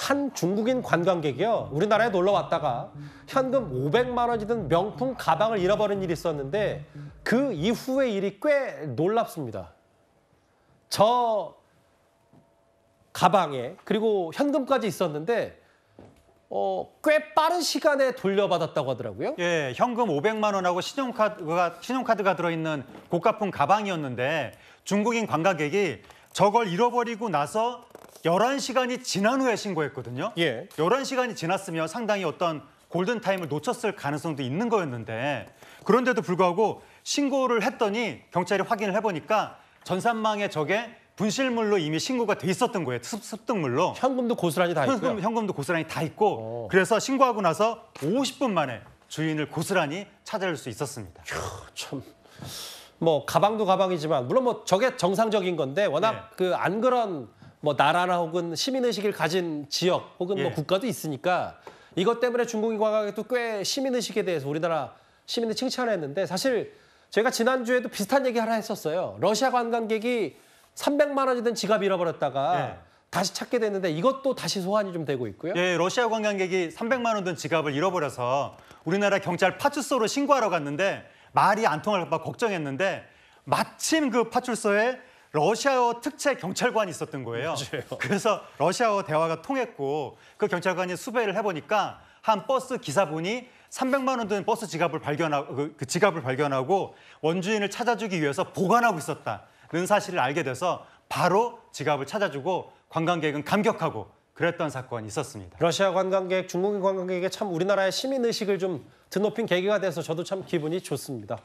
한 중국인 관광객이요. 우리나라에 놀러 왔다가 현금 500만 원이든 명품 가방을 잃어버린 일이 있었는데 그 이후의 일이 꽤 놀랍습니다. 저 가방에 그리고 현금까지 있었는데 어, 꽤 빠른 시간에 돌려받았다고 하더라고요. 예, 현금 500만 원하고 신용카드가 신용카드가 들어 있는 고가품 가방이었는데 중국인 관광객이 저걸 잃어버리고 나서 열한 시간이 지난 후에 신고했거든요. 예. 11시간이 지났으면 상당히 어떤 골든타임을 놓쳤을 가능성도 있는 거였는데 그런데도 불구하고 신고를 했더니 경찰이 확인을 해보니까 전산망에 저게 분실물로 이미 신고가 돼 있었던 거예요. 습, 습득물로. 현금도 고스란히 다 있고요. 현금도 고스란히 다 있고 오. 어. 그래서 신고하고 나서 50분 만에 주인을 고스란히 찾아낼 수 있었습니다. 휴, 참... 뭐 가방도 가방이지만 물론 뭐 저게 정상적인 건데 워낙 네. 그안 그런 뭐 나라나 혹은 시민의식을 가진 지역 혹은 뭐 예. 뭐 국가도 있으니까 이것 때문에 중국이 과거에 도꽤 시민의식에 대해서 우리나라 시민들 칭찬했는데 을 사실 제가 지난주에도 비슷한 얘기 하나 했었어요. 러시아 관광객이 300만 원이 든 지갑 잃어버렸다가 예. 다시 찾게 됐는데 이것도 다시 소환이 좀 되고 있고요. 예, 러시아 관광객이 300만 원 든 지갑을 잃어버려서 우리나라 경찰 파출소로 신고하러 갔는데 말이 안 통할까 봐 걱정했는데 마침 그 파출소에 러시아어 특채 경찰관이 있었던 거예요. 맞아요. 그래서 러시아어 대화가 통했고 그 경찰관이 수배를 해보니까 한 버스 기사분이 300만 원 든 버스 지갑을 발견하고 그, 그 지갑을 발견하고 원주인을 찾아주기 위해서 보관하고 있었다는 사실을 알게 돼서 바로 지갑을 찾아주고 관광객은 감격하고 그랬던 사건이 있었습니다. 러시아 관광객, 중국인 관광객에게 참 우리나라의 시민 의식을 좀 드높인 계기가 돼서 저도 참 기분이 좋습니다.